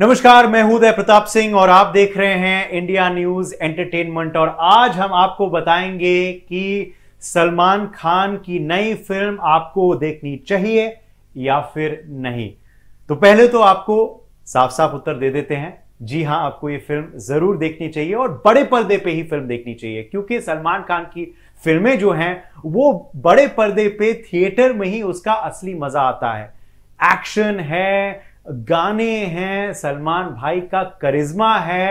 नमस्कार मैं हूं प्रताप सिंह और आप देख रहे हैं इंडिया न्यूज एंटरटेनमेंट और आज हम आपको बताएंगे कि सलमान खान की नई फिल्म आपको देखनी चाहिए या फिर नहीं तो पहले तो आपको साफ साफ उत्तर दे देते हैं जी हां आपको ये फिल्म जरूर देखनी चाहिए और बड़े पर्दे पे ही फिल्म देखनी चाहिए क्योंकि सलमान खान की फिल्में जो हैं वो बड़े पर्दे पे थिएटर में ही उसका असली मजा आता है एक्शन है गाने हैं सलमान भाई का करिश्मा है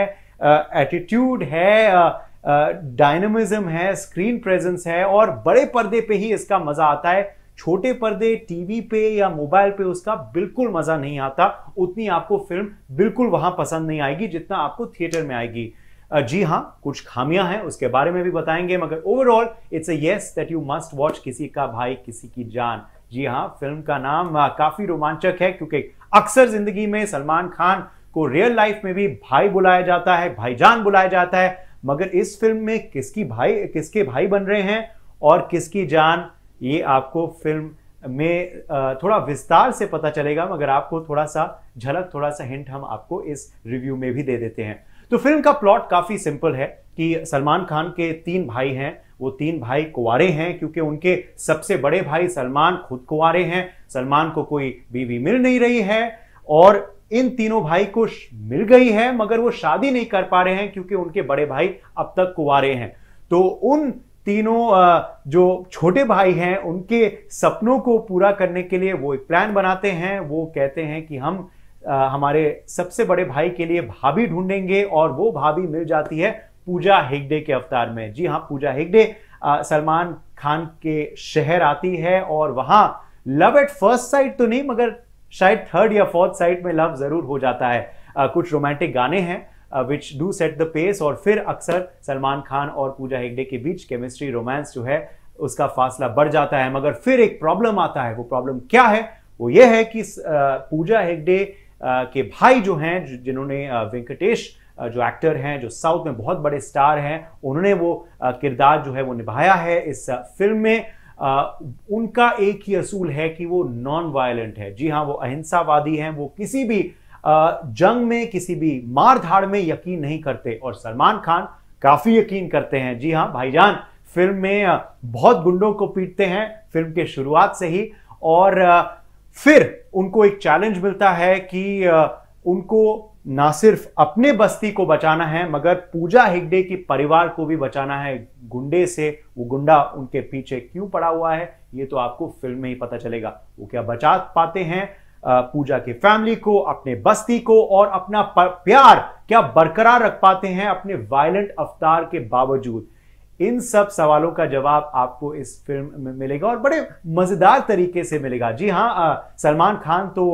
एटीट्यूड है डायनमिज्म है स्क्रीन प्रेजेंस है और बड़े पर्दे पे ही इसका मजा आता है छोटे पर्दे टीवी पे या मोबाइल पे उसका बिल्कुल मजा नहीं आता उतनी आपको फिल्म बिल्कुल वहां पसंद नहीं आएगी जितना आपको थिएटर में आएगी जी हाँ कुछ खामियां हैं उसके बारे में भी बताएंगे मगर overall it's a yes that you must watch किसी का भाई किसी की जान जी हाँ फिल्म का नाम काफी रोमांचक है क्योंकि अक्सर जिंदगी में सलमान खान को रियल लाइफ में भी भाई बुलाया जाता है भाईजान बुलाया जाता है मगर इस फिल्म में किसकी भाई किसके भाई बन रहे हैं और किसकी जान ये आपको फिल्म में थोड़ा विस्तार से पता चलेगा मगर आपको थोड़ा सा झलक थोड़ा सा हिंट हम आपको इस रिव्यू में भी दे देते हैं तो फिल्म का प्लॉट काफी सिंपल है कि सलमान खान के तीन भाई हैं वो तीन भाई कुंवारे हैं क्योंकि उनके सबसे बड़े भाई सलमान खुद कुंवारे हैं सलमान को कोई बीवी मिल नहीं रही है और इन तीनों भाई को मिल गई है मगर वो शादी नहीं कर पा रहे हैं क्योंकि उनके बड़े भाई अब तक कुंवारे हैं तो उन तीनों जो छोटे भाई हैं उनके सपनों को पूरा करने के लिए वो एक प्लान बनाते हैं वो कहते हैं कि हम हमारे सबसे बड़े भाई के लिए भाभी ढूंढेंगे और वो भाभी मिल जाती है पूजा हेगडे के अवतार में जी हाँ पूजा हेगडे सलमान खान के शहर आती है और वहां लव एट फर्स्ट साइट तो नहीं मगर शायद थर्ड या फोर्थ साइट में लव जरूर हो जाता है आ, कुछ रोमांटिक गाने हैं which do set the pace और फिर अक्सर सलमान खान और पूजा हेगडे के बीच केमिस्ट्री रोमांस जो है उसका फासला बढ़ जाता है मगर फिर एक प्रॉब्लम आता है वो प्रॉब्लम क्या है वो ये है कि पूजा हेगडे के भाई जो हैं जिन्होंने वेंकटेश जो एक्टर हैं जो साउथ में बहुत बड़े स्टार हैं उन्होंने वो किरदार जो है वो निभाया है इस फिल्म में उनका एक ही असूल है कि वो नॉन वायलेंट है जी हाँ वो अहिंसावादी हैं वो किसी भी जंग में किसी भी मार धाड़ में यकीन नहीं करते और सलमान खान काफ़ी यकीन करते हैं जी हाँ भाईजान फिल्म में बहुत गुंडों को पीटते हैं फिल्म के शुरुआत से ही और फिर उनको एक चैलेंज मिलता है कि उनको ना सिर्फ अपने बस्ती को बचाना है मगर पूजा हिगडे की परिवार को भी बचाना है गुंडे से वो गुंडा उनके पीछे क्यों पड़ा हुआ है ये तो आपको फिल्म में ही पता चलेगा वो क्या बचा पाते हैं पूजा की फैमिली को अपने बस्ती को और अपना प्यार क्या बरकरार रख पाते हैं अपने वायलेंट अवतार के बावजूद इन सब सवालों का जवाब आपको इस फिल्म में मिलेगा और बड़े मजेदार तरीके से मिलेगा जी हाँ सलमान खान तो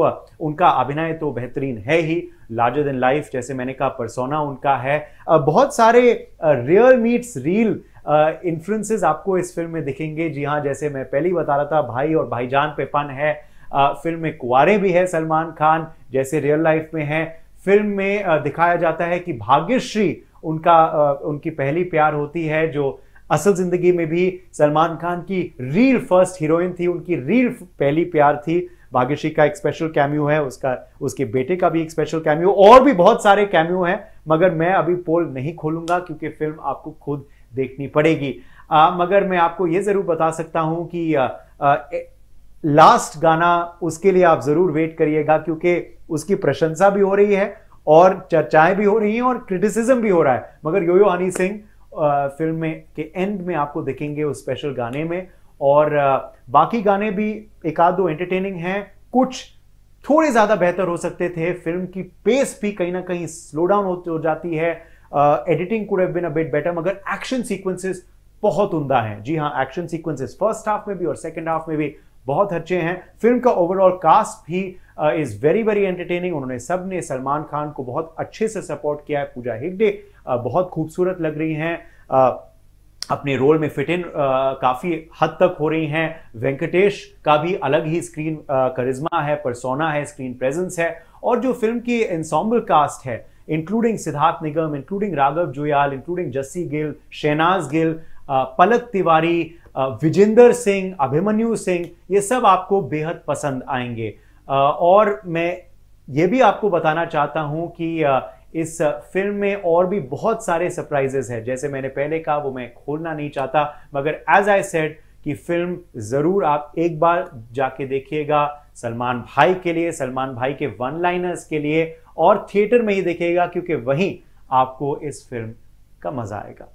उनका अभिनय तो बेहतरीन है ही लार्जर देन लाइफ जैसे मैंने कहा परसोना उनका है बहुत सारे रियल मीट्स रील इन्फ्लुएंसेस आपको इस फिल्म में दिखेंगे जी हाँ जैसे मैं पहले ही बता रहा था भाई और भाईजान पे पन है फिल्म में कुआरे भी है सलमान खान जैसे रियल लाइफ में है फिल्म में दिखाया जाता है कि भाग्यश्री उनका उनकी पहली प्यार होती है जो असल जिंदगी में भी सलमान खान की रील फर्स्ट हीरोइन थी उनकी रील पहली प्यार थी भाग्यश्री का एक स्पेशल कैम्यू है उसका उसके बेटे का भी एक स्पेशल कैम्यू और भी बहुत सारे कैम्यू हैं मगर मैं अभी पोल नहीं खोलूंगा क्योंकि फिल्म आपको खुद देखनी पड़ेगी आ, मगर मैं आपको ये जरूर बता सकता हूं कि आ, आ, लास्ट गाना उसके लिए आप जरूर वेट करिएगा क्योंकि उसकी प्रशंसा भी हो रही है और चर्चाएं भी हो रही हैं और क्रिटिसिज्म भी हो रहा है मगर Yo Yo Honey Singh film में के एंड में आपको दिखेंगे उस स्पेशल गाने में और बाकी गाने भी एक आध दो एंटरटेनिंग हैं कुछ थोड़े ज़्यादा बेहतर हो सकते थे फिल्म की पेस भी कहीं ना कहीं स्लो डाउन हो जाती है editing could have been a bit better मगर एक्शन सीक्वेंसेस बहुत उमदा हैं जी हाँ एक्शन सीक्वेंसेस फर्स्ट हाफ में भी और सेकंड हाफ में भी बहुत अच्छे हैं फिल्म का ओवरऑल कास्ट भी इज़ वेरी वेरी एंटरटेनिंग उन्होंने सब ने सलमान खान को बहुत अच्छे से सपोर्ट किया है पूजा हेगडे बहुत खूबसूरत लग रही हैं अपने रोल में फिट इन काफ़ी हद तक हो रही हैं वेंकटेश का भी अलग ही स्क्रीन करिश्मा है परसोना है स्क्रीन प्रेजेंस है और जो फिल्म की इंसॉम्बल कास्ट है including Siddharth Nigam including Raghav Juyal including Jassie Gill Shehnaaz Gill Palak Tiwari Vijender Singh Abhimanyu Singh ये सब आपको बेहद पसंद आएंगे और मैं ये भी आपको बताना चाहता हूं कि इस फिल्म में और भी बहुत सारे सरप्राइजेस हैं जैसे मैंने पहले कहा वो मैं खोलना नहीं चाहता मगर एज आई सेड कि फिल्म ज़रूर आप एक बार जाके देखिएगा सलमान भाई के लिए सलमान भाई के वन लाइनर्स के लिए और थिएटर में ही देखिएगा क्योंकि वहीं आपको इस फिल्म का मज़ा आएगा